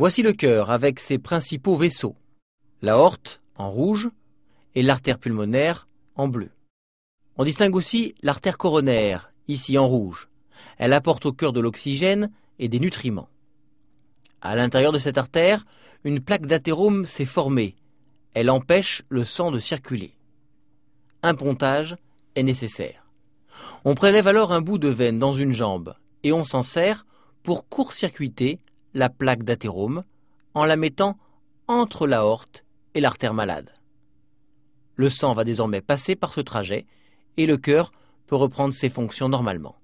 Voici le cœur avec ses principaux vaisseaux, l'aorte en rouge et l'artère pulmonaire en bleu. On distingue aussi l'artère coronaire, ici en rouge. Elle apporte au cœur de l'oxygène et des nutriments. À l'intérieur de cette artère, une plaque d'athérome s'est formée. Elle empêche le sang de circuler. Un pontage est nécessaire. On prélève alors un bout de veine dans une jambe et on s'en sert pour court-circuiter la plaque d'athérome en la mettant entre l'aorte et l'artère malade. Le sang va désormais passer par ce trajet et le cœur peut reprendre ses fonctions normalement.